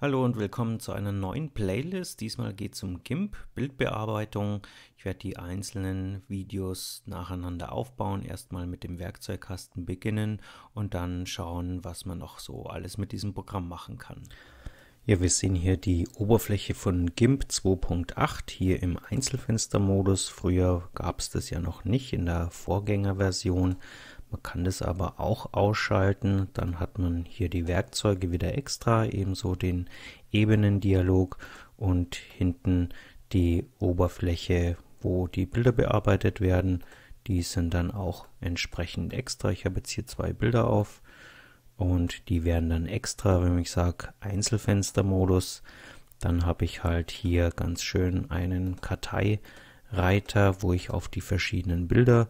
Hallo und willkommen zu einer neuen Playlist. Diesmal geht es um GIMP, Bildbearbeitung. Ich werde die einzelnen Videos nacheinander aufbauen. Erstmal mit dem Werkzeugkasten beginnen und dann schauen, was man noch so alles mit diesem Programm machen kann. Ja, wir sehen hier die Oberfläche von GIMP 2.8 hier im Einzelfenstermodus. Früher gab es das ja noch nicht in der Vorgängerversion. Man kann das aber auch ausschalten. Dann hat man hier die Werkzeuge wieder extra, ebenso den Ebenendialog und hinten die Oberfläche, wo die Bilder bearbeitet werden. Die sind dann auch entsprechend extra. Ich habe jetzt hier zwei Bilder auf und die werden dann extra, wenn ich sage Einzelfenstermodus, dann habe ich halt hier ganz schön einen Karteireiter, wo ich auf die verschiedenen Bilder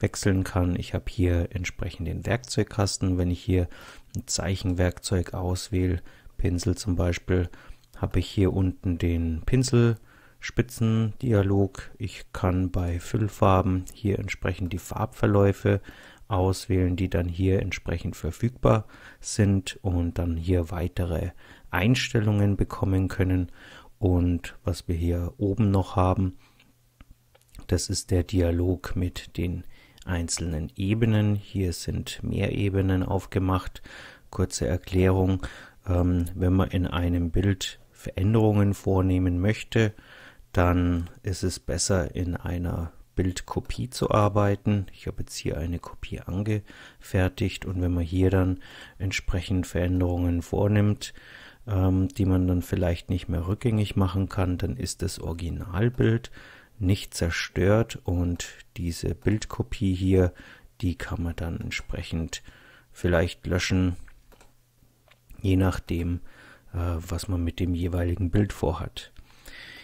wechseln kann. Ich habe hier entsprechend den Werkzeugkasten. Wenn ich hier ein Zeichenwerkzeug auswähle, Pinsel zum Beispiel, habe ich hier unten den Pinselspitzendialog. Ich kann bei Füllfarben hier entsprechend die Farbverläufe auswählen, die dann hier entsprechend verfügbar sind und dann hier weitere Einstellungen bekommen können. Und was wir hier oben noch haben, das ist der Dialog mit den einzelnen Ebenen. Hier sind mehr Ebenen aufgemacht. Kurze Erklärung, ähm, wenn man in einem Bild Veränderungen vornehmen möchte, dann ist es besser in einer Bildkopie zu arbeiten. Ich habe jetzt hier eine Kopie angefertigt und wenn man hier dann entsprechend Veränderungen vornimmt, ähm, die man dann vielleicht nicht mehr rückgängig machen kann, dann ist das Originalbild nicht zerstört und diese Bildkopie hier, die kann man dann entsprechend vielleicht löschen, je nachdem, äh, was man mit dem jeweiligen Bild vorhat.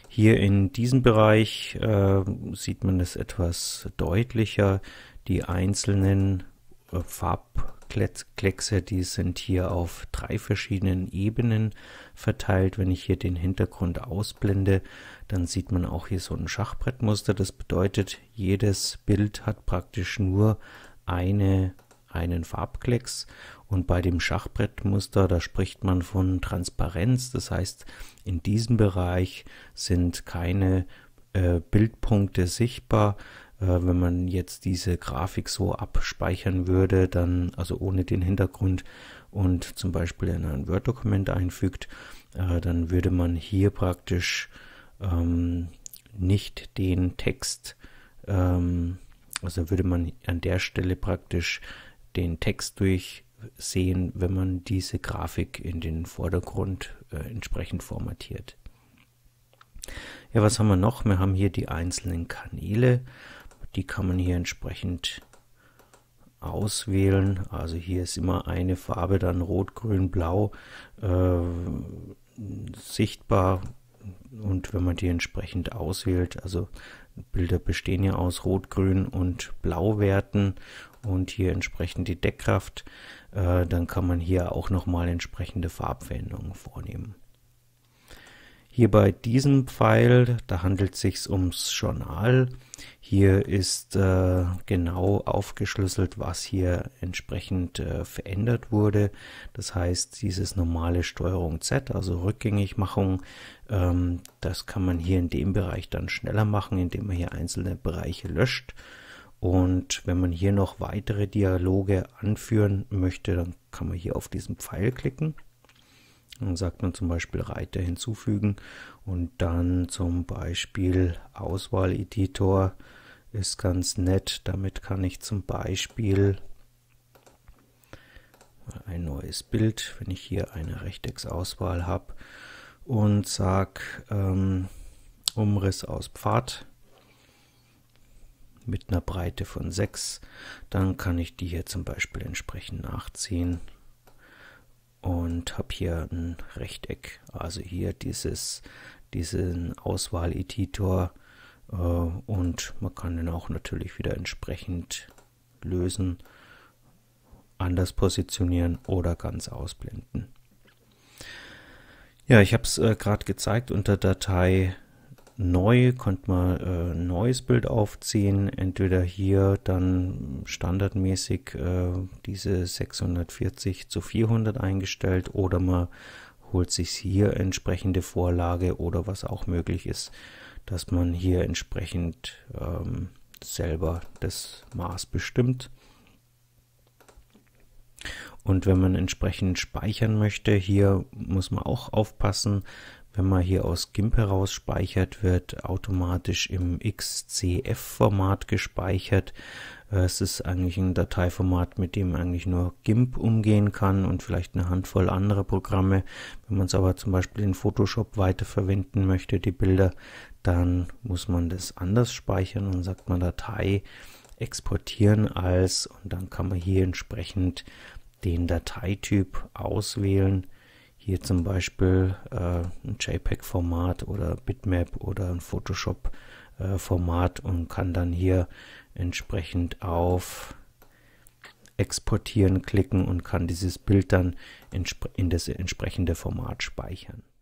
Hier in diesem Bereich äh, sieht man es etwas deutlicher, die einzelnen äh, Farb Kleckse, die sind hier auf drei verschiedenen Ebenen verteilt. Wenn ich hier den Hintergrund ausblende, dann sieht man auch hier so ein Schachbrettmuster. Das bedeutet, jedes Bild hat praktisch nur eine, einen Farbklecks und bei dem Schachbrettmuster, da spricht man von Transparenz. Das heißt, in diesem Bereich sind keine äh, Bildpunkte sichtbar, äh, wenn man jetzt diese Grafik so abspeichern würde, dann also ohne den Hintergrund und zum Beispiel in ein Word-Dokument einfügt, äh, dann würde man hier praktisch ähm, nicht den Text, ähm, also würde man an der Stelle praktisch den Text durchsehen, wenn man diese Grafik in den Vordergrund äh, entsprechend formatiert. Ja, was haben wir noch? Wir haben hier die einzelnen Kanäle. Die kann man hier entsprechend auswählen. Also hier ist immer eine Farbe dann rot, grün, blau äh, sichtbar. Und wenn man die entsprechend auswählt, also Bilder bestehen ja aus Rot, Grün und blau Werten und hier entsprechend die Deckkraft, äh, dann kann man hier auch nochmal entsprechende Farbveränderungen vornehmen. Hier bei diesem Pfeil, da handelt es sich ums Journal. Hier ist äh, genau aufgeschlüsselt, was hier entsprechend äh, verändert wurde. Das heißt, dieses normale Steuerung Z, also Rückgängigmachung, ähm, das kann man hier in dem Bereich dann schneller machen, indem man hier einzelne Bereiche löscht. Und wenn man hier noch weitere Dialoge anführen möchte, dann kann man hier auf diesen Pfeil klicken. Dann sagt man zum Beispiel Reiter hinzufügen und dann zum Beispiel Auswahleditor ist ganz nett. Damit kann ich zum Beispiel ein neues Bild, wenn ich hier eine Rechtecks-Auswahl habe und sage ähm, Umriss aus Pfad mit einer Breite von 6, dann kann ich die hier zum Beispiel entsprechend nachziehen und habe hier ein Rechteck. Also hier dieses, diesen Auswahl-Editor äh, und man kann den auch natürlich wieder entsprechend lösen, anders positionieren oder ganz ausblenden. Ja, ich habe es äh, gerade gezeigt unter Datei neu, konnte man äh, ein neues Bild aufziehen. Entweder hier dann standardmäßig äh, diese 640 zu 400 eingestellt oder man holt sich hier entsprechende Vorlage oder was auch möglich ist, dass man hier entsprechend ähm, selber das Maß bestimmt. Und wenn man entsprechend speichern möchte, hier muss man auch aufpassen, wenn man hier aus GIMP heraus speichert, wird automatisch im XCF-Format gespeichert. Äh, es ist eigentlich ein Dateiformat, mit dem eigentlich nur GIMP umgehen kann und vielleicht eine Handvoll andere Programme. Wenn man es aber zum Beispiel in Photoshop weiterverwenden möchte, die Bilder, dann muss man das anders speichern und sagt man Datei exportieren als und dann kann man hier entsprechend den Dateityp auswählen hier zum Beispiel äh, ein JPEG-Format oder Bitmap oder ein Photoshop-Format äh, und kann dann hier entsprechend auf Exportieren klicken und kann dieses Bild dann in das entsprechende Format speichern.